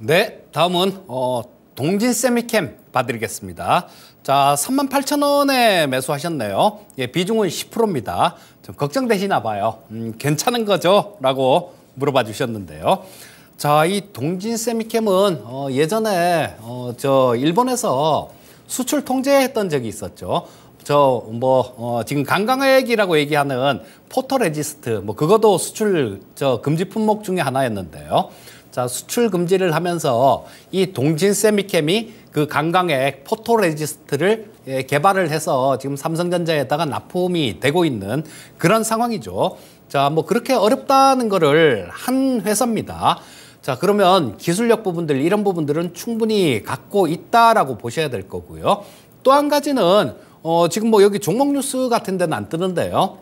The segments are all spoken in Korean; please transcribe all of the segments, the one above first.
네, 다음은 어, 동진 세미캠 봐드리겠습니다. 자, 3 8 0 0원에 매수하셨네요. 예, 비중은 10%입니다. 좀 걱정되시나 봐요. 음, 괜찮은 거죠? 라고 물어봐 주셨는데요. 자, 이 동진 세미캠은 어, 예전에 어, 저 일본에서 수출 통제했던 적이 있었죠. 저 뭐 어, 지금 강강액이라고 얘기하는 포토레지스트 뭐 그것도 수출 저 금지 품목 중에 하나였는데요. 자, 수출 금지를 하면서 이 동진 세미캠이 그 강강의 포토레지스트를 예, 개발을 해서 지금 삼성전자에다가 납품이 되고 있는 그런 상황이죠. 자, 뭐 그렇게 어렵다는 거를 한 회사입니다. 자, 그러면 기술력 부분들 이런 부분들은 충분히 갖고 있다라고 보셔야 될 거고요. 또 한 가지는 어, 지금 뭐 여기 종목 뉴스 같은 데는 안 뜨는데요.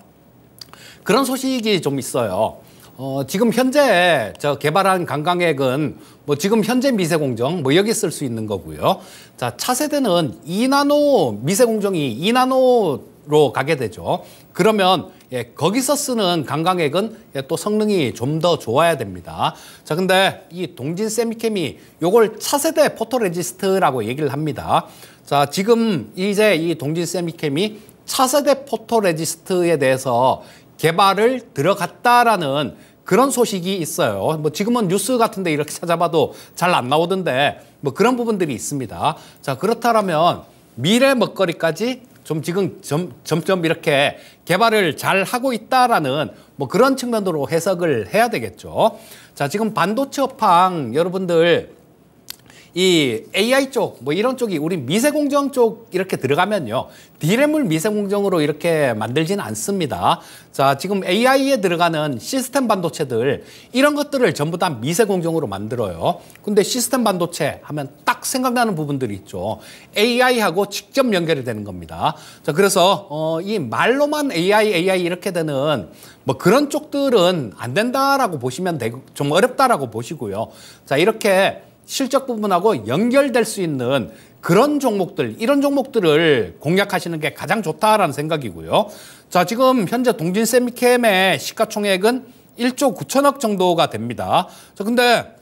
그런 소식이 좀 있어요. 어, 지금 현재 저 개발한 관광액은뭐 지금 현재 미세공정 뭐 여기 쓸 수 있는 거고요. 자, 차세대는 2나노 미세공정이 2나노로 가게 되죠. 그러면 예, 거기서 쓰는 관광액은 예, 또 성능이 좀 더 좋아야 됩니다. 자, 근데 이 동진 세미캠이 요걸 차세대 포토레지스트라고 얘기를 합니다. 자, 지금 이제 이 동진 세미캠이 차세대 포토레지스트에 대해서 개발을 들어갔다라는 그런 소식이 있어요. 뭐 지금은 뉴스 같은데 이렇게 찾아봐도 잘 안 나오던데 뭐 그런 부분들이 있습니다. 자 그렇다면 미래 먹거리까지 좀 지금 점, 점점 이렇게 개발을 잘 하고 있다라는 뭐 그런 측면으로 해석을 해야 되겠죠. 자 지금 반도체 업황 여러분들 이 AI 쪽 뭐 이런 쪽이 우리 미세 공정 쪽 이렇게 들어가면요. 디램을 미세 공정으로 이렇게 만들지는 않습니다. 자, 지금 AI에 들어가는 시스템 반도체들 이런 것들을 전부 다 미세 공정으로 만들어요. 근데 시스템 반도체 하면 딱 생각나는 부분들이 있죠. AI하고 직접 연결이 되는 겁니다. 자, 그래서 어, 이 말로만 AI, AI 이렇게 되는 뭐 그런 쪽들은 안 된다라고 보시면 되고 좀 어렵다라고 보시고요. 자, 이렇게 실적 부분하고 연결될 수 있는 그런 종목들, 이런 종목들을 공략하시는 게 가장 좋다라는 생각이고요. 자, 지금 현재 동진 세미캠의 시가총액은 1조 9천억 정도가 됩니다. 자, 근데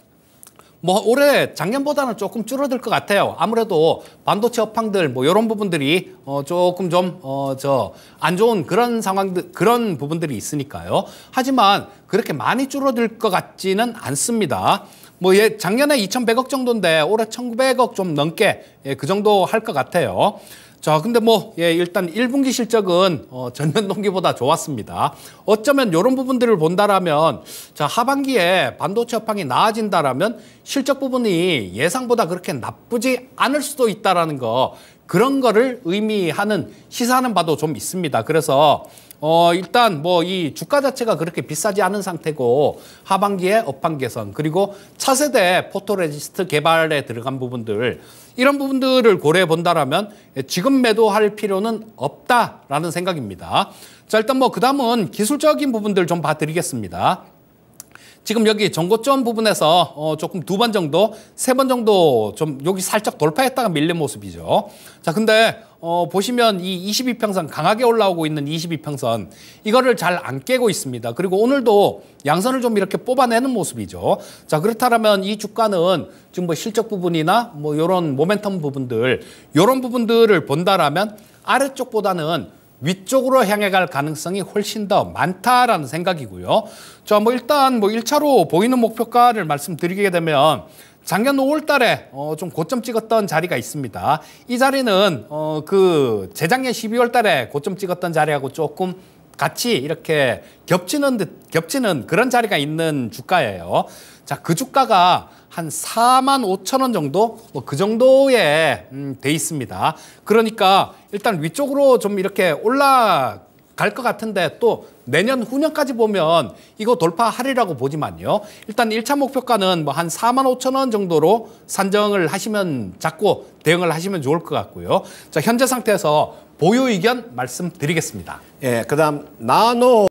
뭐 올해 작년보다는 조금 줄어들 것 같아요. 아무래도 반도체 업황들 뭐 이런 부분들이 어 조금 좀 어 저 안 좋은 그런 상황들 그런 부분들이 있으니까요. 하지만 그렇게 많이 줄어들 것 같지는 않습니다. 뭐 예, 작년에 2,100억 정도인데 올해 1,900억 좀 넘게 예, 그 정도 할 것 같아요. 자, 근데 뭐, 예, 일단 1분기 실적은 어, 전년 동기보다 좋았습니다. 어쩌면 이런 부분들을 본다라면, 자, 하반기에 반도체 업황이 나아진다라면 실적 부분이 예상보다 그렇게 나쁘지 않을 수도 있다라는 거, 그런 거를 의미하는 시사하는 바도 좀 있습니다. 그래서 어, 일단 뭐 이 주가 자체가 그렇게 비싸지 않은 상태고 하반기에 업황 개선 그리고 차세대 포토레지스트 개발에 들어간 부분들 이런 부분들을 고려해 본다라면 지금 매도할 필요는 없다라는 생각입니다. 자, 일단 뭐 그다음은 기술적인 부분들 좀 봐드리겠습니다. 지금 여기 전고점 부분에서 어 조금 두 번 정도, 세 번 정도 좀 여기 살짝 돌파했다가 밀린 모습이죠. 자, 근데 어 보시면 이 22평선 강하게 올라오고 있는 22평선 이거를 잘 안 깨고 있습니다. 그리고 오늘도 양선을 좀 이렇게 뽑아내는 모습이죠. 자, 그렇다면 이 주가는 지금 뭐 실적 부분이나 뭐 이런 모멘텀 부분들, 이런 부분들을 본다라면 아래쪽보다는 위쪽으로 향해 갈 가능성이 훨씬 더 많다라는 생각이고요. 자, 뭐 일단 뭐 1차로 보이는 목표가를 말씀드리게 되면 작년 5월 달에 어, 좀 고점 찍었던 자리가 있습니다. 이 자리는 어, 그 재작년 12월 달에 고점 찍었던 자리하고 조금 같이 이렇게 겹치는 듯 겹치는 그런 자리가 있는 주가예요. 자, 그 주가가 한 4만 5천 원 정도 뭐그 정도에 음, 돼 있습니다. 그러니까 일단 위쪽으로 좀 이렇게 올라갈 것 같은데 또 내년 후년까지 보면 이거 돌파하리라고 보지만요. 일단 1차 목표가는 뭐 한 4만 5천 원 정도로 산정을 하시면 잡고 대응을 하시면 좋을 것 같고요. 자 현재 상태에서 보유 의견 말씀드리겠습니다. 예, 그다음 나노